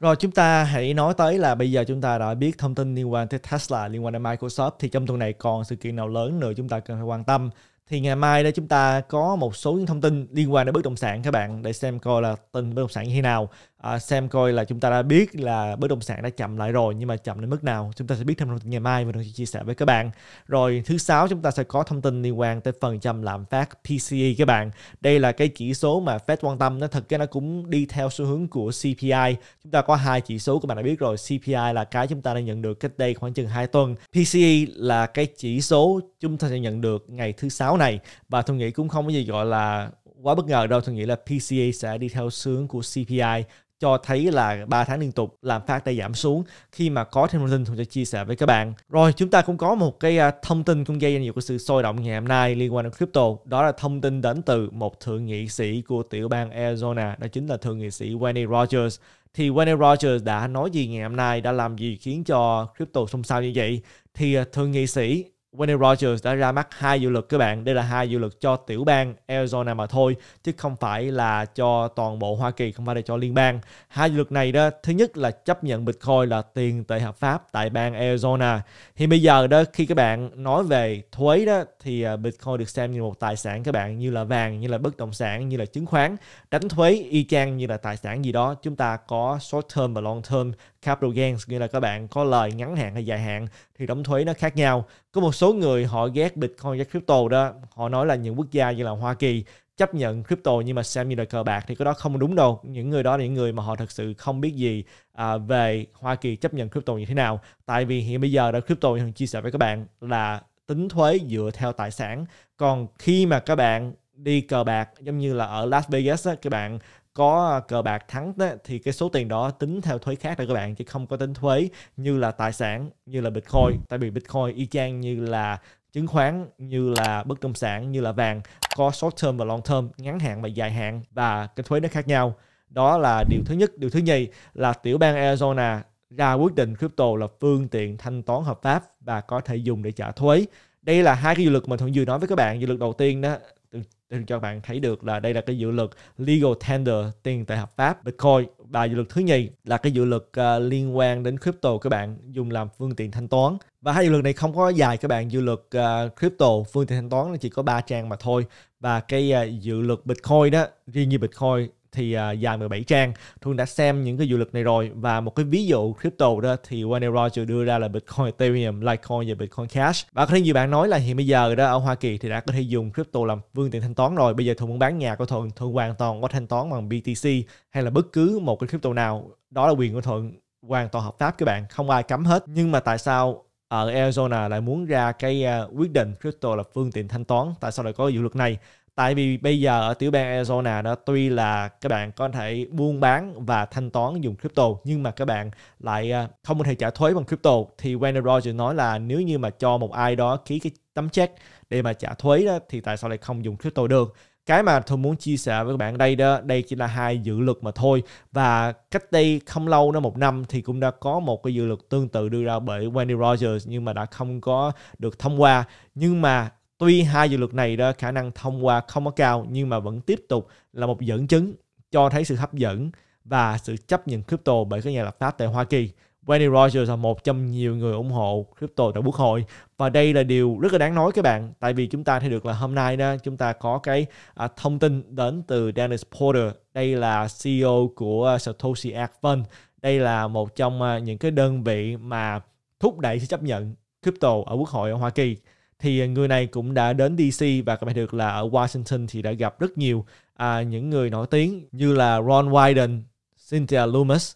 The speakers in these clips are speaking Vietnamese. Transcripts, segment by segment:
Rồi chúng ta hãy nói tới là bây giờ chúng ta đã biết thông tin liên quan tới Tesla, liên quan đến Microsoft thì trong tuần này còn sự kiện nào lớn nữa chúng ta cần phải quan tâm. Thì ngày mai đây chúng ta có một số những thông tin liên quan đến bất động sản các bạn để xem coi là tình bất động sản như thế nào à, xem coi là chúng ta đã biết là bất động sản đã chậm lại rồi nhưng mà chậm đến mức nào chúng ta sẽ biết thêm trong ngày mai và được chia sẻ với các bạn rồi thứ sáu chúng ta sẽ có thông tin liên quan tới phần trăm lạm phát PCE các bạn đây là cái chỉ số mà Fed quan tâm nó thật ra nó cũng đi theo xu hướng của CPI chúng ta có hai chỉ số các bạn đã biết rồi CPI là cái chúng ta đã nhận được cách đây khoảng chừng 2 tuần PCE là cái chỉ số chúng ta sẽ nhận được ngày thứ sáu này và tôi nghĩ cũng không có gì gọi là quá bất ngờ đâu tôi nghĩ là PCE sẽ đi theo xu hướng của CPI cho thấy là 3 tháng liên tục làm phát đã giảm xuống khi mà có thêm thông tin tôi sẽ chia sẻ với các bạn rồi chúng ta cũng có một cái à, thông tin cũng gây ra nhiều cái sự sôi động ngày hôm nay liên quan đến crypto đó là thông tin đến từ một thượng nghị sĩ của tiểu bang Arizona đó chính là thượng nghị sĩ Wendy Rogers thì Wendy Rogers đã nói gì ngày hôm nay đã làm gì khiến cho crypto xôn xao như vậy thì à, thượng nghị sĩ Wendy Rogers đã ra mắt hai dự luật các bạn. Đây là hai dự luật cho tiểu bang Arizona mà thôi, chứ không phải là cho toàn bộ Hoa Kỳ, không phải là cho liên bang. Hai dự luật này đó, thứ nhất là chấp nhận Bitcoin là tiền tệ hợp pháp tại bang Arizona. Thì bây giờ đó, khi các bạn nói về thuế đó, thì à, Bitcoin được xem như một tài sản các bạn, như là vàng, như là bất động sản, như là chứng khoán. Đánh thuế y chang như là tài sản gì đó. Chúng ta có short term và long term capital gains, nghĩa là các bạn có lời ngắn hạn hay dài hạn thì đóng thuế nó khác nhau. Có một số người họ ghét Bitcoin ghét crypto đó, họ nói là những quốc gia như là Hoa Kỳ chấp nhận crypto nhưng mà xem như là cờ bạc thì cái đó không đúng đâu. Những người đó là những người mà họ thật sự không biết gì à, về Hoa Kỳ chấp nhận crypto như thế nào. Tại vì hiện bây giờ đã crypto mình chia sẻ với các bạn là tính thuế dựa theo tài sản. Còn khi mà các bạn đi cờ bạc giống như là ở Las Vegas á, các bạn có à, cờ bạc thắng đó, thì cái số tiền đó tính theo thuế khác rồi các bạn chứ không có tính thuế như là tài sản như là bitcoin tại vì bitcoin y chang như là chứng khoán như là bất động sản như là vàng có short term và long term ngắn hạn và dài hạn và cái thuế nó khác nhau đó là điều thứ nhất điều thứ nhì là tiểu bang Arizona ra quyết định crypto là phương tiện thanh toán hợp pháp và có thể dùng để trả thuế đây là hai cái dự luật mà thuận vừa nói với các bạn dự luật đầu tiên đó để cho bạn thấy được là đây là cái dự luật legal tender tiền tệ hợp pháp Bitcoin và dự luật thứ nhì là cái dự luật uh, liên quan đến crypto các bạn dùng làm phương tiện thanh toán và hai dự luật này không có dài các bạn dự luật uh, crypto phương tiện thanh toán nó chỉ có 3 trang mà thôi và cái uh, dự luật Bitcoin đó riêng như Bitcoin thì uh, dài 17 trang. Thương đã xem những cái dự luật này rồi và một cái ví dụ crypto đó thì Wayne Roger đưa ra là Bitcoin, Ethereum, Litecoin và Bitcoin Cash. Và có thêm nhiều bạn nói là hiện bây giờ đó ở Hoa Kỳ thì đã có thể dùng crypto làm phương tiện thanh toán rồi. Bây giờ Thương muốn bán nhà của Thuận, Thuận hoàn toàn có thanh toán bằng BTC hay là bất cứ một cái crypto nào. Đó là quyền của Thuận hoàn toàn hợp pháp các bạn, không ai cấm hết. Nhưng mà tại sao ở Arizona lại muốn ra cái à, quyết định crypto là phương tiện thanh toán tại sao lại có dự luật này tại vì bây giờ ở tiểu bang Arizona đó tuy là các bạn có thể buôn bán và thanh toán dùng crypto nhưng mà các bạn lại à, không có thể trả thuế bằng crypto thì Warner Rogers nói là nếu như mà cho một ai đó ký cái tấm check để mà trả thuế đó thì tại sao lại không dùng crypto được cái mà tôi muốn chia sẻ với các bạn đây đó đây chỉ là hai dự luật mà thôi và cách đây không lâu nó một năm thì cũng đã có một cái dự luật tương tự đưa ra bởi Wendy Rogers nhưng mà đã không có được thông qua nhưng mà Tuy hai dự luật này đó khả năng thông qua không có cao nhưng mà vẫn tiếp tục là một dẫn chứng cho thấy sự hấp dẫn và sự chấp nhận crypto bởi các nhà lập pháp tại Hoa Kỳ. Wendy Rogers là một trong nhiều người ủng hộ crypto tại quốc hội và đây là điều rất là đáng nói các bạn tại vì chúng ta thấy được là hôm nay đó chúng ta có cái à, thông tin đến từ Dennis Porter đây là CEO của Satoshi Act Fund đây là một trong à, những cái đơn vị mà thúc đẩy sự chấp nhận crypto ở quốc hội ở Hoa Kỳ thì người này cũng đã đến DC và các bạn được là ở Washington thì đã gặp rất nhiều à, những người nổi tiếng như là Ron Wyden, Cynthia Loomis,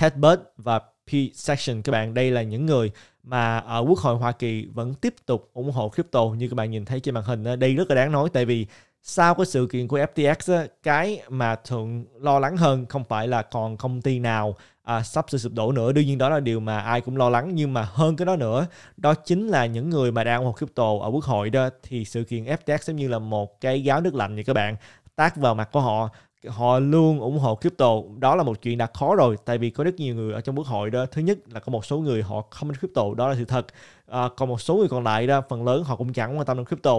Ted Budd và Pete Section các bạn đây là những người mà ở Quốc hội Hoa Kỳ vẫn tiếp tục ủng hộ crypto như các bạn nhìn thấy trên màn hình đây rất là đáng nói tại vì sau cái sự kiện của FTX cái mà thường lo lắng hơn không phải là còn công ty nào à, sắp sự sụp đổ nữa đương nhiên đó là điều mà ai cũng lo lắng nhưng mà hơn cái đó nữa đó chính là những người mà đang ủng hộ crypto ở quốc hội đó thì sự kiện FTX giống như là một cái gáo nước lạnh vậy các bạn tác vào mặt của họ họ luôn ủng hộ crypto đó là một chuyện đã khó rồi tại vì có rất nhiều người ở trong quốc hội đó thứ nhất là có một số người họ không đến crypto đó là sự thật à, còn một số người còn lại đó phần lớn họ cũng chẳng quan tâm đến crypto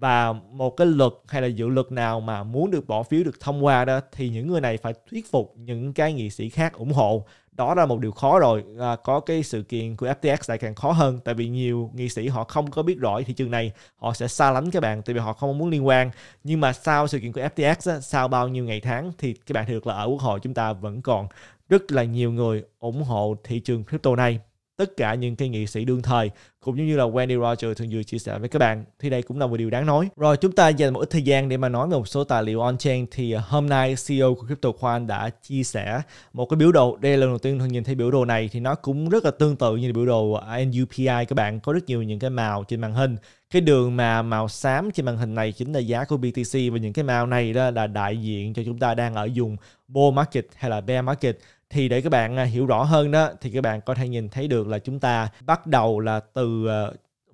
và một cái luật hay là dự luật nào mà muốn được bỏ phiếu được thông qua đó thì những người này phải thuyết phục những cái nghị sĩ khác ủng hộ đó là một điều khó rồi à, có cái sự kiện của FTX lại càng khó hơn tại vì nhiều nghị sĩ họ không có biết rõ thị trường này họ sẽ xa lánh các bạn tại vì họ không muốn liên quan nhưng mà sau sự kiện của FTX á, sau bao nhiêu ngày tháng thì các bạn thấy được là ở quốc hội chúng ta vẫn còn rất là nhiều người ủng hộ thị trường crypto này tất cả những cái nghị sĩ đương thời cũng giống như là Wendy Rogers thường vừa chia sẻ với các bạn thì đây cũng là một điều đáng nói rồi chúng ta dành một ít thời gian để mà nói về một số tài liệu on-chain thì à, hôm nay CEO của CryptoQuant đã chia sẻ một cái biểu đồ đây là lần đầu tiên thường nhìn thấy biểu đồ này thì nó cũng rất là tương tự như biểu đồ à, NUPI các bạn có rất nhiều những cái màu trên màn hình cái đường mà màu xám trên màn hình này chính là giá của BTC và những cái màu này đó là đại diện cho chúng ta đang ở dùng bull market hay là bear market thì để các bạn à, hiểu rõ hơn đó thì các bạn có thể nhìn thấy được là chúng ta bắt đầu là từ ờ,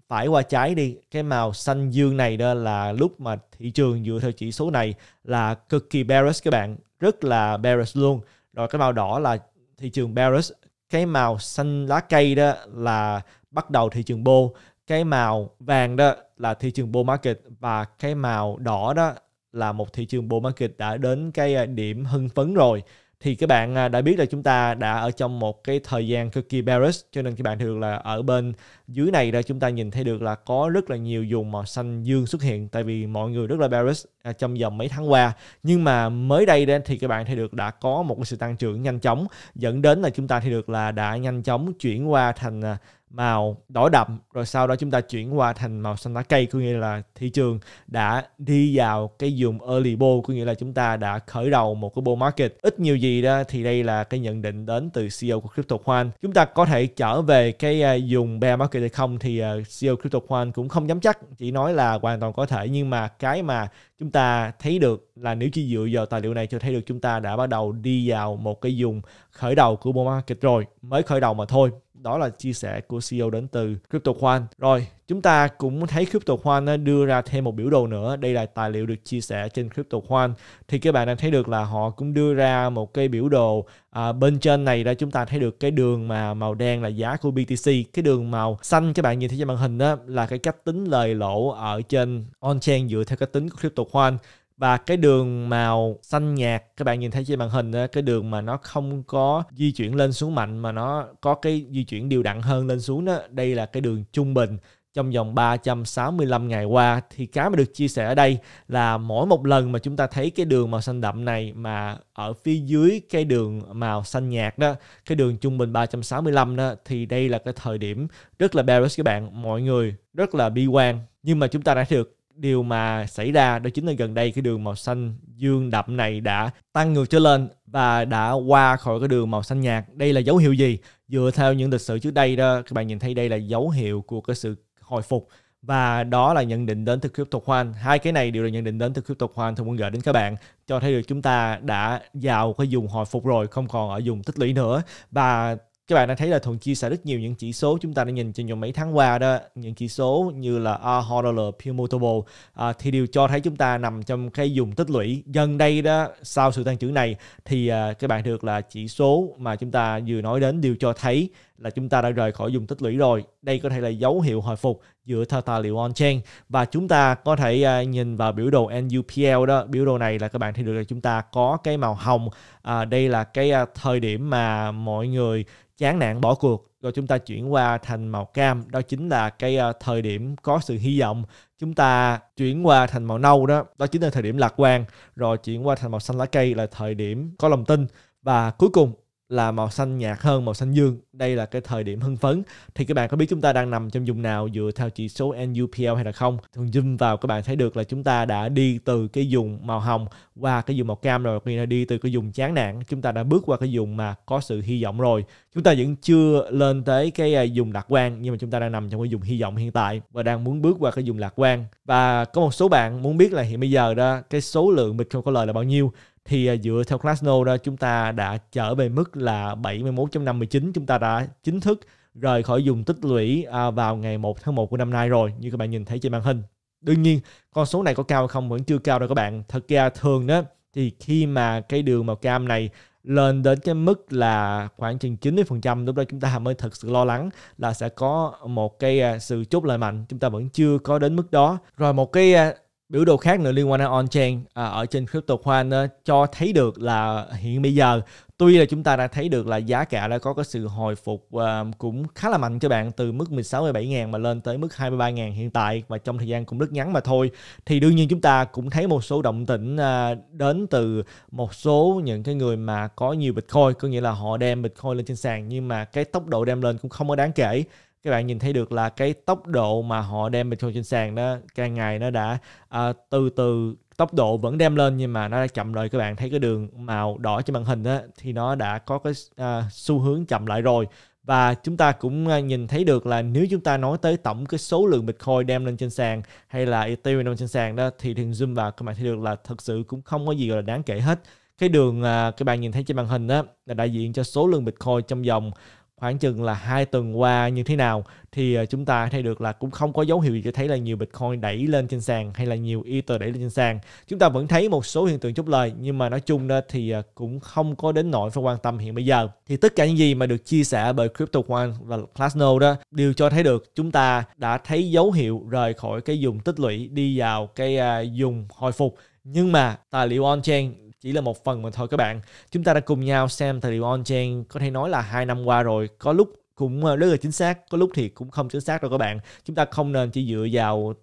phải qua trái đi cái màu xanh dương này đó là lúc mà thị trường dựa theo chỉ số này là cực kỳ bearish các bạn rất là bearish luôn rồi cái màu đỏ là thị trường bearish cái màu xanh lá cây đó là bắt đầu thị trường bull cái màu vàng đó là thị trường bull market và cái màu đỏ đó là một thị trường bull market đã đến cái à, điểm hưng phấn rồi thì các bạn à, đã biết là chúng ta đã ở trong một cái thời gian cực kỳ bearish cho nên các bạn thường là ở bên dưới này là chúng ta nhìn thấy được là có rất là nhiều vùng màu xanh dương xuất hiện tại vì mọi người rất là bearish à, trong vòng mấy tháng qua nhưng mà mới đây đây thì các bạn thấy được đã có một sự tăng trưởng nhanh chóng dẫn đến là chúng ta thấy được là đã nhanh chóng chuyển qua thành à, màu đỏ đậm rồi sau đó chúng ta chuyển qua thành màu xanh lá cây có nghĩa là thị trường đã đi vào cái dùng early bull có nghĩa là chúng ta đã khởi đầu một cái bull market ít nhiều gì đó thì đây là cái nhận định đến từ CEO của Crypto Khoan chúng ta có thể trở về cái dùng à, bear market hay không thì à, CEO Crypto Khoan cũng không dám chắc chỉ nói là hoàn toàn có thể nhưng mà cái mà chúng ta thấy được là nếu chỉ dựa vào tài liệu này cho thấy được chúng ta đã bắt đầu đi vào một cái dùng khởi đầu của bull market rồi mới khởi đầu mà thôi đó là chia sẻ của CEO đến từ CryptoQuant. Rồi, chúng ta cũng thấy CryptoQuant đưa ra thêm một biểu đồ nữa. Đây là tài liệu được chia sẻ trên CryptoQuant. Thì các bạn đang thấy được là họ cũng đưa ra một cái biểu đồ à, bên trên này ra chúng ta thấy được cái đường mà màu đen là giá của BTC, cái đường màu xanh các bạn nhìn thấy trên màn hình đó là cái cách tính lời lỗ ở trên on-chain dựa theo cách tính của CryptoQuant và cái đường màu xanh nhạt các bạn nhìn thấy trên màn hình đó, cái đường mà nó không có di chuyển lên xuống mạnh mà nó có cái di chuyển đều đặn hơn lên xuống đó đây là cái đường trung bình trong vòng 365 ngày qua thì cái mà được chia sẻ ở đây là mỗi một lần mà chúng ta thấy cái đường màu xanh đậm này mà ở phía dưới cái đường màu xanh nhạt đó, cái đường trung bình 365 đó thì đây là cái thời điểm rất là bearish các bạn, mọi người rất là bi quan nhưng mà chúng ta đã được điều mà xảy ra đó chính là gần đây cái đường màu xanh dương đậm này đã tăng ngược trở lên và đã qua khỏi cái đường màu xanh nhạt. Đây là dấu hiệu gì? Dựa theo những lịch sử trước đây đó, các bạn nhìn thấy đây là dấu hiệu của cái sự hồi phục và đó là nhận định đến từ Crypto Hoan. Hai cái này đều là nhận định đến từ Crypto Hoan tôi muốn gửi đến các bạn cho thấy được chúng ta đã vào cái vùng hồi phục rồi, không còn ở vùng tích lũy nữa và các bạn đã thấy là Thuận chia sẻ rất nhiều những chỉ số chúng ta đã nhìn trên những mấy tháng qua đó những chỉ số như là R-Hodler, à, thì đều cho thấy chúng ta nằm trong cái dùng tích lũy gần đây đó sau sự tăng trưởng này thì à, các bạn được là chỉ số mà chúng ta vừa nói đến đều cho thấy là chúng ta đã rời khỏi dùng tích lũy rồi. Đây có thể là dấu hiệu hồi phục dựa theo tài liệu on-chain và chúng ta có thể à, nhìn vào biểu đồ NUPL đó. Biểu đồ này là các bạn thấy được là chúng ta có cái màu hồng. À, đây là cái à, thời điểm mà mọi người chán nản bỏ cuộc rồi chúng ta chuyển qua thành màu cam đó chính là cái à, thời điểm có sự hy vọng chúng ta chuyển qua thành màu nâu đó đó chính là thời điểm lạc quan rồi chuyển qua thành màu xanh lá cây là thời điểm có lòng tin và cuối cùng là màu xanh nhạt hơn màu xanh dương đây là cái thời điểm hưng phấn thì các bạn có biết chúng ta đang nằm trong vùng nào dựa theo chỉ số NUPL hay là không thường zoom vào các bạn thấy được là chúng ta đã đi từ cái vùng màu hồng qua cái vùng màu cam rồi khi là đi từ cái vùng chán nản chúng ta đã bước qua cái vùng mà có sự hy vọng rồi chúng ta vẫn chưa lên tới cái à, vùng lạc quan nhưng mà chúng ta đang nằm trong cái vùng hy vọng hiện tại và đang muốn bước qua cái vùng lạc quan và có một số bạn muốn biết là hiện bây giờ đó cái số lượng bitcoin có lời là bao nhiêu thì à, dựa theo Glassnode đó chúng ta đã trở về mức là 71.59 chúng ta đã chính thức rời khỏi dùng tích lũy à, vào ngày 1 tháng 1 của năm nay rồi như các bạn nhìn thấy trên màn hình đương nhiên con số này có cao không vẫn chưa cao đâu các bạn thật ra thường đó thì khi mà cái đường màu cam này lên đến cái mức là khoảng chừng 90% lúc đó chúng ta mới thật sự lo lắng là sẽ có một cái à, sự chốt lời mạnh chúng ta vẫn chưa có đến mức đó rồi một cái biểu đồ khác nữa liên quan đến on-chain à, ở trên crypto khoan cho thấy được là hiện bây giờ tuy là chúng ta đã thấy được là giá cả đã có cái sự hồi phục à, cũng khá là mạnh cho bạn từ mức 16 17 ngàn mà lên tới mức 23 ngàn hiện tại và trong thời gian cũng rất ngắn mà thôi thì đương nhiên chúng ta cũng thấy một số động tĩnh à, đến từ một số những cái người mà có nhiều bitcoin có nghĩa là họ đem bitcoin lên trên sàn nhưng mà cái tốc độ đem lên cũng không có đáng kể các bạn nhìn thấy được là cái tốc độ mà họ đem Bitcoin trên sàn đó càng ngày nó đã à, từ từ tốc độ vẫn đem lên nhưng mà nó đã chậm rồi các bạn thấy cái đường màu đỏ trên màn hình đó, thì nó đã có cái à, xu hướng chậm lại rồi và chúng ta cũng à, nhìn thấy được là nếu chúng ta nói tới tổng cái số lượng Bitcoin đem lên trên sàn hay là Ethereum trên sàn đó thì thường zoom vào các bạn thấy được là thật sự cũng không có gì là đáng kể hết cái đường à, các bạn nhìn thấy trên màn hình đó là đại diện cho số lượng Bitcoin trong vòng khoảng chừng là hai tuần qua như thế nào thì ờ, chúng ta thấy được là cũng không có dấu hiệu gì cho thấy là nhiều Bitcoin đẩy lên trên sàn hay là nhiều Ether đẩy lên trên sàn. Chúng ta vẫn thấy một số hiện tượng chốt lời nhưng mà nói chung đó thì ờ, cũng không có đến nỗi phải quan tâm hiện bây giờ. Thì tất cả những gì mà được chia sẻ bởi Crypto One và Plasno đó đều cho thấy được chúng ta đã thấy dấu hiệu rời khỏi cái dùng tích lũy đi vào cái ờ, dùng hồi phục nhưng mà tài liệu on-chain chỉ là một phần mà thôi các bạn chúng ta đã cùng nhau xem tài liệu on-chain có thể nói là hai năm qua rồi có lúc cũng ờ, rất là chính xác có lúc thì cũng không chính xác đâu các bạn chúng ta không nên chỉ dựa vào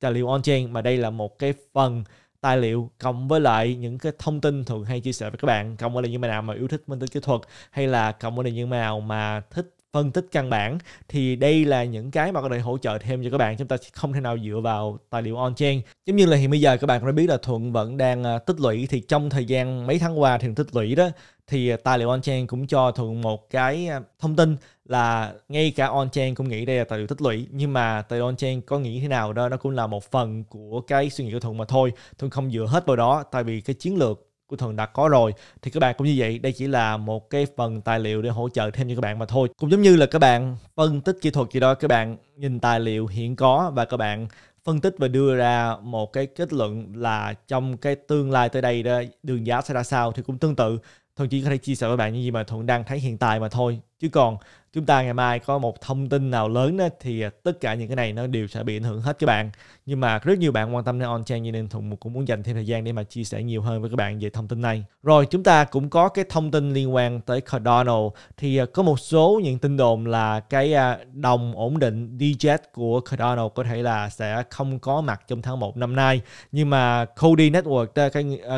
tài liệu on-chain mà đây là một cái phần tài liệu cộng với lại những cái thông tin thường hay chia sẻ với các bạn cộng với lại những bạn nào mà yêu thích minh tính kỹ thuật hay là cộng với lại những bạn nào mà thích phân tích căn bản thì đây là những cái mà có thể hỗ trợ thêm cho các bạn chúng ta không thể nào dựa vào tài liệu on chain giống như là hiện bây giờ các bạn đã biết là thuận vẫn đang à, tích lũy thì trong thời gian mấy tháng qua thường tích lũy đó thì à, tài liệu on chain cũng cho thuận một cái à, thông tin là ngay cả on chain cũng nghĩ đây là tài liệu tích lũy nhưng mà tài liệu on chain có nghĩ thế nào đó nó cũng là một phần của cái suy nghĩ của thuận mà thôi thuận không dựa hết vào đó tại vì cái chiến lược của Thường đã có rồi thì các bạn cũng như vậy đây chỉ là một cái phần tài liệu để hỗ trợ thêm cho các bạn mà thôi cũng giống như là các bạn phân tích kỹ thuật gì đó các bạn nhìn tài liệu hiện có và các bạn phân tích và đưa ra một cái kết luận là trong cái tương lai tới đây đường giá sẽ ra sao thì cũng tương tự Thuận chỉ có thể chia sẻ với bạn những gì mà Thuận đang thấy hiện tại mà thôi chứ còn chúng ta ngày mai có một thông tin nào lớn đó thì à, tất cả những cái này nó đều sẽ bị ảnh hưởng hết các bạn nhưng mà rất nhiều bạn quan tâm đến on chain nên thùng cũng muốn dành thêm thời gian để mà chia sẻ nhiều hơn với các bạn về thông tin này rồi chúng ta cũng có cái thông tin liên quan tới Cardano thì à, có một số những tin đồn là cái à, đồng ổn định DJet của Cardano có thể là sẽ không có mặt trong tháng 1 năm nay nhưng mà Cody Network cái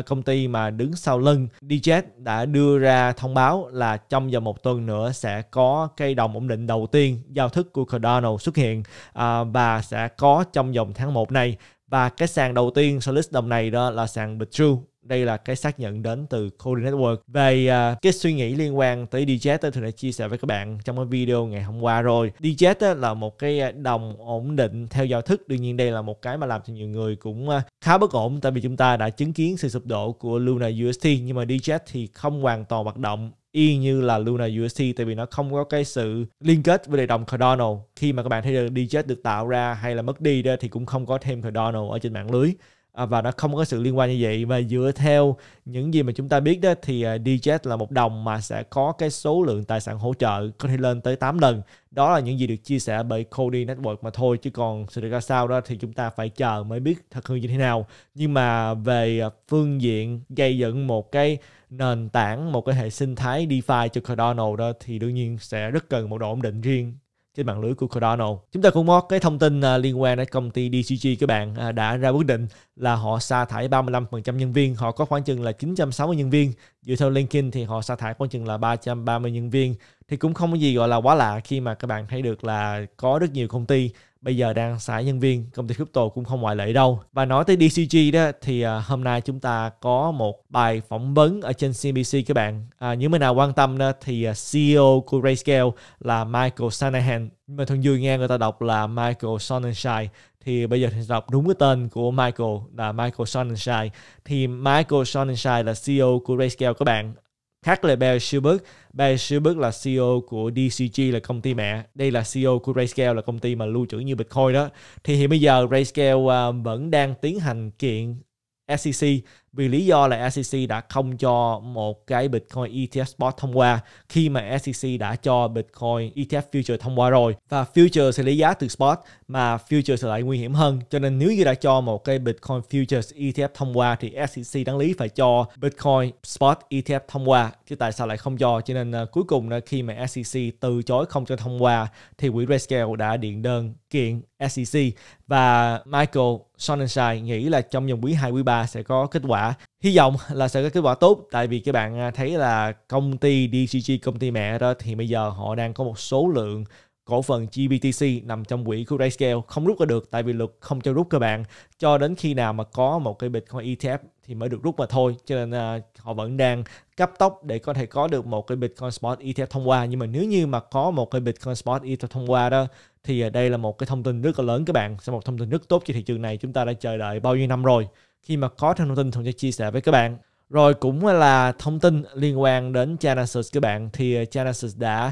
công ty mà đứng sau lưng DJet đã đưa ra thông báo là trong vòng một tuần nữa sẽ sẽ có cây đồng ổn định đầu tiên giao thức của Cardano xuất hiện à, và sẽ có trong vòng tháng 1 này và cái sàn đầu tiên Solid đồng này đó là sàn Bitru đây là cái xác nhận đến từ Cody Network về uh, cái suy nghĩ liên quan tới DJet tôi đã chia sẻ với các bạn trong cái video ngày hôm qua rồi DJet là một cái đồng ổn định theo giao thức đương nhiên đây là một cái mà làm cho nhiều người cũng uh, khá bất ổn tại vì chúng ta đã chứng kiến sự sụp đổ của Luna UST nhưng mà DJet thì không hoàn toàn hoạt động y như là Luna UST tại vì nó không có cái sự liên kết với đời đồng Cardano khi mà các bạn thấy DJ được tạo ra hay là mất đi đó thì cũng không có thêm Cardano ở trên mạng lưới À, và nó không có sự liên quan như vậy và dựa theo những gì mà chúng ta biết đó thì à, DJet là một đồng mà sẽ có cái số lượng tài sản hỗ trợ có thể lên tới 8 lần đó là những gì được chia sẻ bởi Cody Network mà thôi chứ còn sự ra sao đó thì chúng ta phải chờ mới biết thật hư như thế nào nhưng mà về phương diện gây dựng một cái nền tảng một cái hệ sinh thái DeFi cho Cardano đó thì đương nhiên sẽ rất cần một độ ổn định riêng trên mạng lưới của Cardano. Chúng ta cũng có cái thông tin à, liên quan đến công ty DCG các bạn à, đã ra quyết định là họ sa thải 35% nhân viên, họ có khoảng chừng là 960 nhân viên. Dựa theo LinkedIn thì họ sa thải khoảng chừng là 330 nhân viên. Thì cũng không có gì gọi là quá lạ khi mà các bạn thấy được là có rất nhiều công ty bây giờ đang xài nhân viên công ty crypto cũng không ngoại lệ đâu và nói tới DCG đó thì à, hôm nay chúng ta có một bài phỏng vấn ở trên CNBC các bạn à, những người nào quan tâm đó, thì à, CEO của Rayscale là Michael Shanahan nhưng mà thường vừa nghe người ta đọc là Michael Sonnenschein thì bây giờ thì đọc đúng cái tên của Michael là Michael Sonnenschein thì Michael Sonnenschein là CEO của Rayscale các bạn Khác là Bear Schubert. Bear Schubert là CEO của DCG là công ty mẹ. Đây là CEO của Rayscale là công ty mà lưu trữ như Bitcoin đó. Thì hiện bây giờ Rayscale uh, à, vẫn đang tiến hành kiện SEC vì lý do là SEC đã không cho một cái Bitcoin ETF spot thông qua khi mà SEC đã cho Bitcoin ETF future thông qua rồi và future sẽ lấy giá từ spot mà future sẽ lại nguy hiểm hơn cho nên nếu như đã cho một cái Bitcoin futures ETF thông qua thì SEC đáng lý phải cho Bitcoin spot ETF thông qua chứ tại sao lại không cho cho nên uh, cuối cùng là khi mà SEC từ chối không cho thông qua thì quỹ Rescale đã điện đơn kiện SEC và Michael Sonnenschein nghĩ là trong vòng quý 2 quý 3 sẽ có kết quả hy vọng là sẽ có kết quả tốt tại vì các bạn à, thấy là công ty DCG công ty mẹ đó thì bây giờ họ đang có một số lượng cổ phần GBTC nằm trong quỹ của RayScale không rút ra được tại vì luật không cho rút các bạn cho đến khi nào mà có một cái Bitcoin ETF thì mới được rút mà thôi cho nên à, họ vẫn đang cấp tốc để có thể có được một cái Bitcoin Spot ETF thông qua nhưng mà nếu như mà có một cái Bitcoin Spot ETF thông qua đó thì à, đây là một cái thông tin rất là lớn các bạn sẽ một thông tin rất tốt cho thị trường này chúng ta đã chờ đợi bao nhiêu năm rồi khi mà có thêm thông tin Thuận cho chia sẻ với các bạn. Rồi cũng là thông tin liên quan đến Genesis các bạn thì ờ, Genesis đã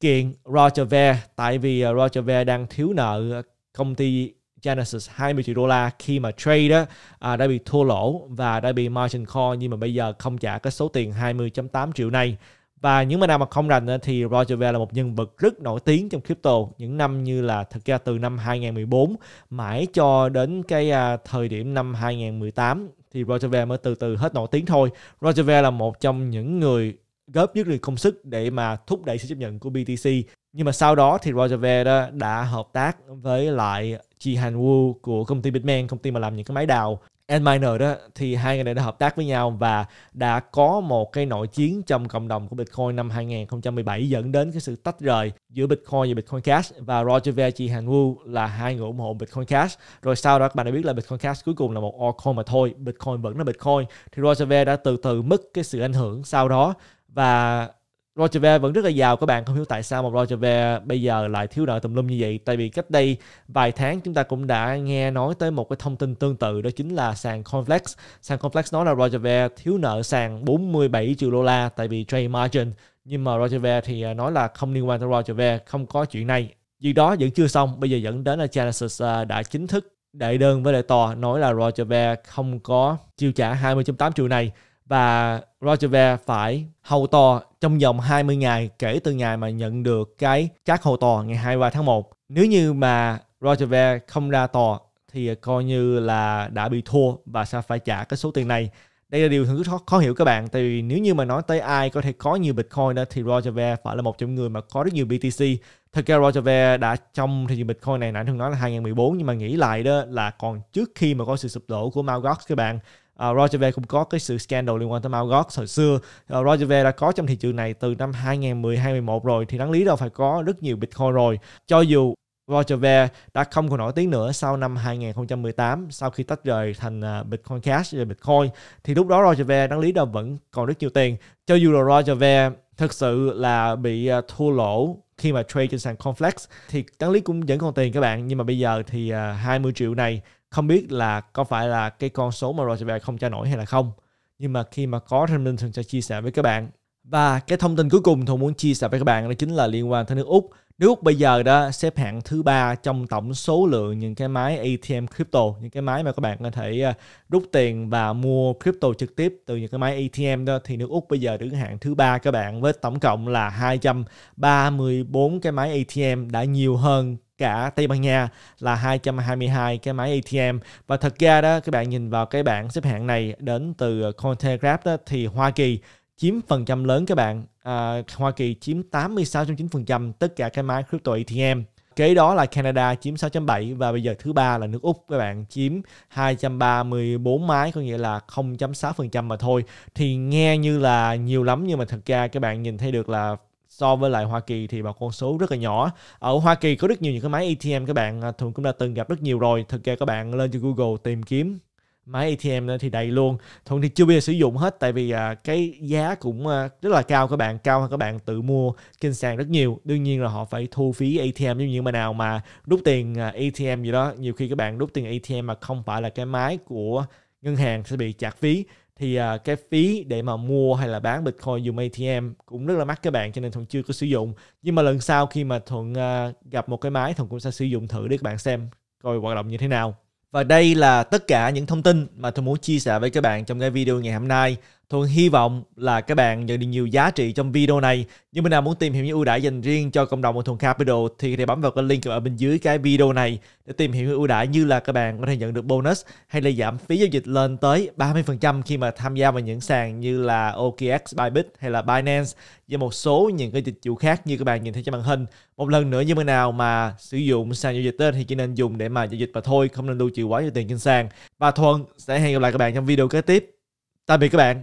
kiện Roger Ver tại vì ờ, Roger Ver đang thiếu nợ công ty Genesis 20 triệu đô la khi mà trade đó à, đã bị thua lỗ và đã bị margin call nhưng mà bây giờ không trả cái số tiền 20.8 triệu này và những bên nào mà không rành thì Roger Ver là một nhân vật rất nổi tiếng trong crypto những năm như là thực ra từ năm 2014 mãi cho đến cái à, thời điểm năm 2018 thì Roger Ver mới từ từ hết nổi tiếng thôi. Roger Ver là một trong những người góp nhất lực công sức để mà thúc đẩy sự chấp nhận của BTC. Nhưng mà sau đó thì Roger Ver đó đã hợp tác với lại Chi Han Wu của công ty Bitmain, công ty mà làm những cái máy đào and Miner đó thì hai người này đã hợp tác với nhau và đã có một cái nội chiến trong cộng đồng của Bitcoin năm 2017 dẫn đến cái sự tách rời giữa Bitcoin và Bitcoin Cash và Roger Ver chị Han Wu là hai người ủng hộ Bitcoin Cash rồi sau đó các bạn đã biết là Bitcoin Cash cuối cùng là một altcoin mà thôi Bitcoin vẫn là Bitcoin thì Roger Ver đã từ từ mất cái sự ảnh hưởng sau đó và Roger Ver vẫn rất là giàu các bạn không hiểu tại sao mà Roger Ver bây giờ lại thiếu nợ tùm lum như vậy tại vì cách đây vài tháng chúng ta cũng đã nghe nói tới một cái thông tin tương tự đó chính là sàn Complex sàn Complex nói là Roger Ver thiếu nợ sàn 47 triệu đô la tại vì trade margin nhưng mà Roger Ver thì à, nói là không liên quan tới Roger Ver không có chuyện này Việc đó vẫn chưa xong, bây giờ dẫn đến là Genesis à, đã chính thức đệ đơn với đại tòa nói là Roger Ver không có chiêu trả 20.8 triệu này và Roger Ver phải hầu tòa trong vòng 20 ngày kể từ ngày mà nhận được cái trác hầu tòa ngày 23 tháng 1. Nếu như mà Roger Ver không ra tòa thì coi như là đã bị thua và sẽ phải trả cái số tiền này. Đây là điều rất khó, khó hiểu các bạn, tại vì nếu như mà nói tới ai có thể có nhiều Bitcoin đó thì Roger Ver phải là một trong người mà có rất nhiều BTC. Thật ra Roger Ver đã trong thị trường Bitcoin này nãy thường nói là 2014 nhưng mà nghĩ lại đó là còn trước khi mà có sự sụp đổ của Mt. Gox các bạn uh, Roger Ver cũng có cái sự scandal liên quan tới Malgox hồi xưa uh, Roger Ver đã có trong thị trường này từ năm 2010 2011 rồi thì đáng lý đâu phải có rất nhiều Bitcoin rồi cho dù Roger Ver đã không còn nổi tiếng nữa sau năm 2018 sau khi tách rời thành ờ, Bitcoin Cash rồi Bitcoin thì lúc đó Roger Ver đáng lý đâu vẫn còn rất nhiều tiền cho dù là Roger Ver thực sự là bị thua lỗ khi mà trade trên sàn Conflex thì đáng lý cũng vẫn còn tiền các bạn nhưng mà bây giờ thì 20 triệu này không biết là có phải là cái con số mà Roger Ver không trả nổi hay là không nhưng mà khi mà có thì mình thường sẽ chia sẻ với các bạn và cái thông tin cuối cùng tôi muốn chia sẻ với các bạn đó chính là liên quan tới nước Úc Nước Úc bây giờ đã xếp hạng thứ ba trong tổng số lượng những cái máy ATM crypto, những cái máy mà các bạn có thể à, rút tiền và mua crypto trực tiếp từ những cái máy ATM đó thì nước Úc bây giờ đứng hạng thứ ba các bạn với tổng cộng là 234 cái máy ATM đã nhiều hơn cả Tây Ban Nha là 222 cái máy ATM và thật ra đó các bạn nhìn vào cái bảng xếp hạng này đến từ Cointelegraph đó thì Hoa Kỳ chiếm phần trăm lớn các bạn à, Hoa Kỳ chiếm 86.9% tất cả cái máy crypto ATM Kế đó là Canada chiếm 6.7 và bây giờ thứ ba là nước Úc các bạn chiếm 234 máy có nghĩa là 0.6% mà thôi. Thì nghe như là nhiều lắm nhưng mà thật ra các bạn nhìn thấy được là so với lại Hoa Kỳ thì một con số rất là nhỏ ở Hoa Kỳ có rất nhiều những cái máy ATM các bạn à, thường cũng đã từng gặp rất nhiều rồi thực ra các bạn lên cho Google tìm kiếm máy ATM thì đầy luôn thường thì chưa bao giờ sử dụng hết tại vì à, cái giá cũng à, rất là cao các bạn cao hơn các bạn tự mua trên sàn rất nhiều đương nhiên là họ phải thu phí ATM như những bạn nào mà rút tiền ATM gì đó nhiều khi các bạn rút tiền ATM mà không phải là cái máy của ngân hàng sẽ bị chặt phí thì à, cái phí để mà mua hay là bán Bitcoin dùng ATM cũng rất là mắc các bạn cho nên Thuận chưa có sử dụng nhưng mà lần sau khi mà Thuận à, gặp một cái máy Thuận cũng sẽ sử dụng thử để các bạn xem coi hoạt động như thế nào và đây là tất cả những thông tin mà tôi muốn chia sẻ với các bạn trong cái video ngày hôm nay Thuận hy vọng là các bạn nhận được nhiều giá trị trong video này. Những bạn nào muốn tìm hiểu những ưu đãi dành riêng cho cộng đồng của Thuận Capital thì có thể bấm vào cái link ở bên dưới cái video này để tìm hiểu những ưu đãi như là các bạn có thể nhận được bonus hay là giảm phí giao dịch lên tới 30% khi mà tham gia vào những sàn như là OKX, Bybit hay là Binance và một số những cái dịch vụ khác như các bạn nhìn thấy trên màn hình. Một lần nữa như bạn nào mà sử dụng sàn giao dịch tên thì chỉ nên dùng để mà giao dịch mà thôi, không nên lưu trữ quá nhiều tiền trên sàn. Và Thuận sẽ hẹn gặp lại các bạn trong video kế tiếp. Tạm biệt các bạn.